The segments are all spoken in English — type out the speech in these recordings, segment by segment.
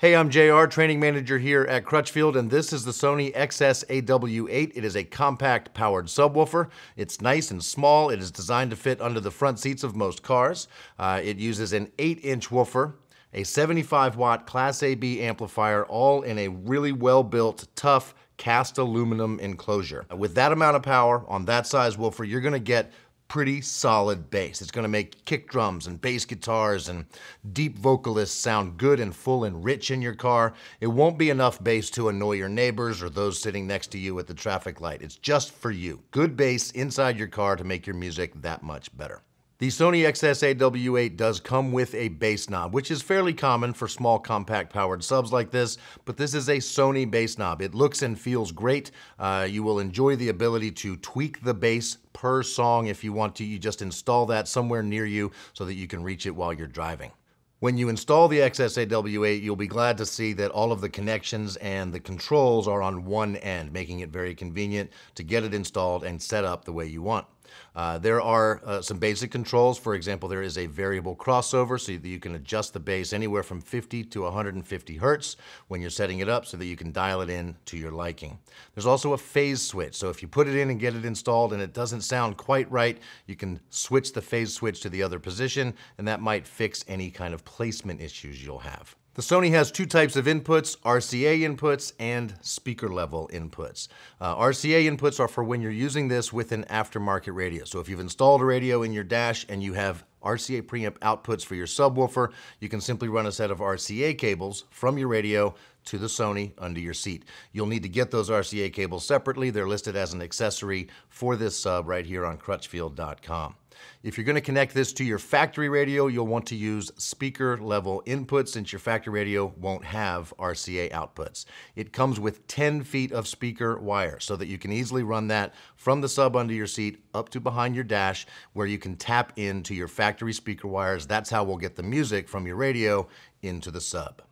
Hey, I'm JR, training manager here at Crutchfield, and this is the Sony XS-AW8. It is a compact powered subwoofer. It's nice and small. It is designed to fit under the front seats of most cars. Uh, it uses an 8-inch woofer, a 75-watt Class AB amplifier, all in a really well-built, tough, cast aluminum enclosure. With that amount of power on that size woofer, you're gonna get pretty solid bass. It's gonna make kick drums and bass guitars and deep vocalists sound good and full and rich in your car. It won't be enough bass to annoy your neighbors or those sitting next to you at the traffic light. It's just for you. Good bass inside your car to make your music that much better. The Sony xsw 8 does come with a bass knob, which is fairly common for small compact powered subs like this, but this is a Sony bass knob. It looks and feels great. Uh, you will enjoy the ability to tweak the bass per song if you want to. You just install that somewhere near you so that you can reach it while you're driving. When you install the XSAW8, you'll be glad to see that all of the connections and the controls are on one end, making it very convenient to get it installed and set up the way you want. Uh, there are uh, some basic controls. For example, there is a variable crossover so that you can adjust the bass anywhere from 50 to 150 hertz when you're setting it up so that you can dial it in to your liking. There's also a phase switch. So if you put it in and get it installed and it doesn't sound quite right, you can switch the phase switch to the other position and that might fix any kind of placement issues you'll have. The Sony has two types of inputs, RCA inputs and speaker level inputs. Uh, RCA inputs are for when you're using this with an aftermarket radio. So if you've installed a radio in your dash and you have RCA preamp outputs for your subwoofer, you can simply run a set of RCA cables from your radio to the Sony under your seat. You'll need to get those RCA cables separately. They're listed as an accessory for this sub right here on crutchfield.com. If you're gonna connect this to your factory radio, you'll want to use speaker level input since your factory radio won't have RCA outputs. It comes with 10 feet of speaker wire so that you can easily run that from the sub under your seat up to behind your dash where you can tap into your factory speaker wires. That's how we'll get the music from your radio into the sub.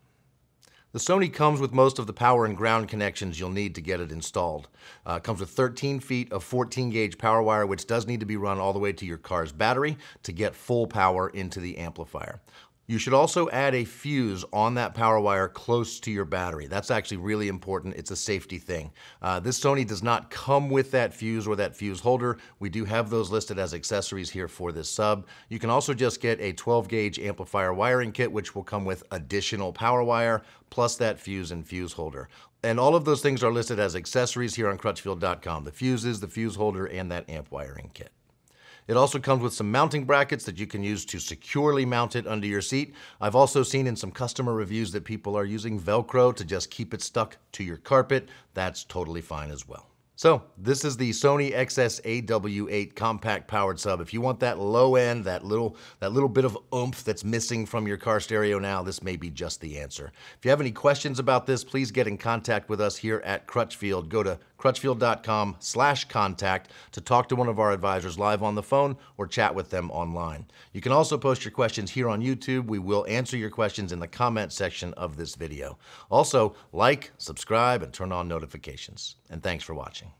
The Sony comes with most of the power and ground connections you'll need to get it installed. Uh, it comes with 13 feet of 14 gauge power wire, which does need to be run all the way to your car's battery to get full power into the amplifier. You should also add a fuse on that power wire close to your battery. That's actually really important. It's a safety thing. Uh, this Sony does not come with that fuse or that fuse holder. We do have those listed as accessories here for this sub. You can also just get a 12 gauge amplifier wiring kit, which will come with additional power wire plus that fuse and fuse holder. And all of those things are listed as accessories here on crutchfield.com. The fuses, the fuse holder, and that amp wiring kit. It also comes with some mounting brackets that you can use to securely mount it under your seat. I've also seen in some customer reviews that people are using Velcro to just keep it stuck to your carpet. That's totally fine as well. So this is the Sony XS-AW8 compact powered sub. If you want that low end, that little, that little bit of oomph that's missing from your car stereo now, this may be just the answer. If you have any questions about this, please get in contact with us here at Crutchfield. Go to crutchfield.com slash contact to talk to one of our advisors live on the phone or chat with them online. You can also post your questions here on YouTube. We will answer your questions in the comment section of this video. Also, like, subscribe, and turn on notifications. And thanks for watching.